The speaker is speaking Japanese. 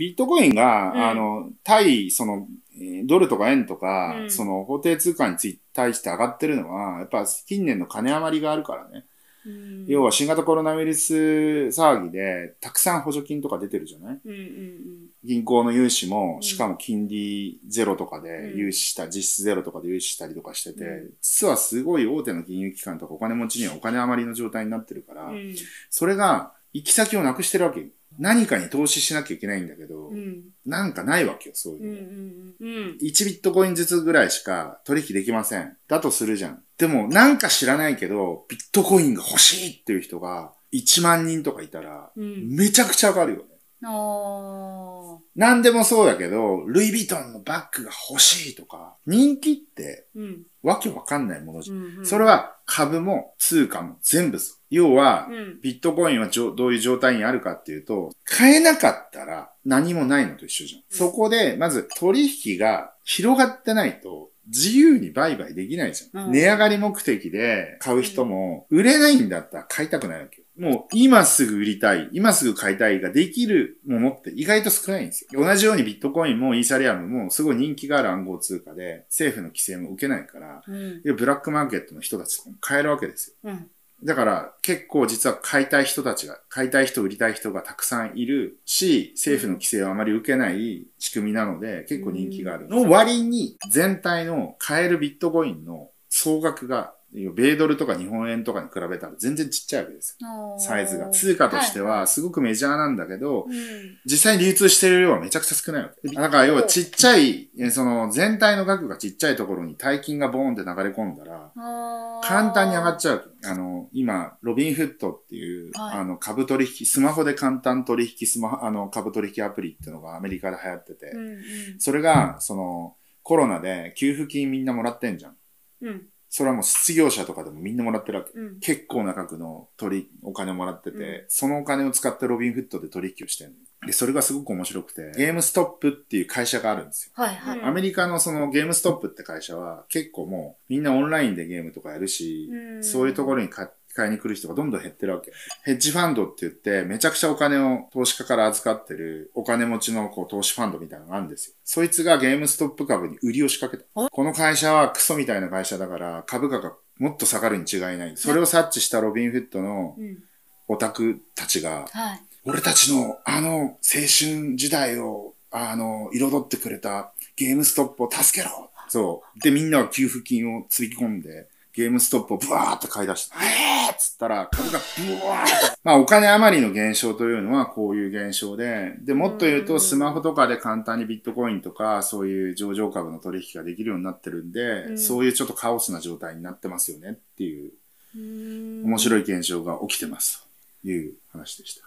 ビットコインが、うん、あの、対、その、ドルとか円とか、うん、その法定通貨につい対して上がってるのは、やっぱ近年の金余りがあるからね。うん、要は新型コロナウイルス騒ぎで、たくさん補助金とか出てるじゃない、うんうんうん、銀行の融資も、しかも金利ゼロとかで融資した、うん、実質ゼロとかで融資したりとかしてて、うん、実はすごい大手の金融機関とかお金持ちにはお金余りの状態になってるから、それが行き先をなくしてるわけ。何かに投資しなきゃいけないんだけど、うん、なんかないわけよ、そういうの、うんうんうん。1ビットコインずつぐらいしか取引できません。だとするじゃん。でも、なんか知らないけど、ビットコインが欲しいっていう人が、1万人とかいたら、うん、めちゃくちゃ上がるよ何でもそうだけど、ルイ・ヴィトンのバッグが欲しいとか、人気って、わけわかんないものじゃ、うんうん、それは株も通貨も全部要は、ビットコインはどういう状態にあるかっていうと、買えなかったら何もないのと一緒じゃん。そこで、まず取引が広がってないと、自由に売買できないじゃん。うん、値上がり目的で買う人も、売れないんだったら買いたくないわけよ。もう今すぐ売りたい、今すぐ買いたいができるものって意外と少ないんですよ。同じようにビットコインもイーサリアムもすごい人気がある暗号通貨で政府の規制も受けないから、うん、ブラックマーケットの人たちも買えるわけですよ。うんだから結構実は買いたい人たちが、買いたい人、売りたい人がたくさんいるし、政府の規制をあまり受けない仕組みなので結構人気がある。の割に全体の買えるビットコインの総額が、米ドルとか日本円とかに比べたら全然ちっちゃいわけですよ。サイズが。通貨としてはすごくメジャーなんだけど、はい実際流通してる量はめちゃくちゃ少ないわけ。だから要はちっちゃい、その全体の額がちっちゃいところに大金がボーンって流れ込んだら、簡単に上がっちゃう。あの、今、ロビンフットっていう、はい、あの、株取引、スマホで簡単取引、スマ、あの、株取引アプリっていうのがアメリカで流行ってて、うんうん、それが、その、コロナで給付金みんなもらってんじゃん。うんそれはもう失業者とかでもみんなもらってるわけ。うん結構な額の取り、お金もらってて、うそのお金を使ってロビンフットで取引をしてるので、それがすごく面白くて、ゲームストップっていう会社があるんですよ。はいはい。アメリカのそのゲームストップって会社は結構もうみんなオンラインでゲームとかやるし、うんそういうところにて、買いに来る人がどんどん減ってるわけ。ヘッジファンドって言って、めちゃくちゃお金を投資家から預かってるお金持ちのこう投資ファンドみたいなのがあるんですよ。そいつがゲームストップ株に売りを仕掛けた。この会社はクソみたいな会社だから株価がもっと下がるに違いない。それを察知したロビンフッドのオタクたちが、はい、俺たちのあの青春時代をあの彩ってくれたゲームストップを助けろそう。で、みんなは給付金をつぎ込んで、ゲームストップをブワーって買い出して、えーっつったら、株がブワーって。まあ、お金余りの減少というのはこういう現象で、で、もっと言うと、スマホとかで簡単にビットコインとか、そういう上場株の取引ができるようになってるんで、そういうちょっとカオスな状態になってますよねっていう、面白い現象が起きてますという話でした。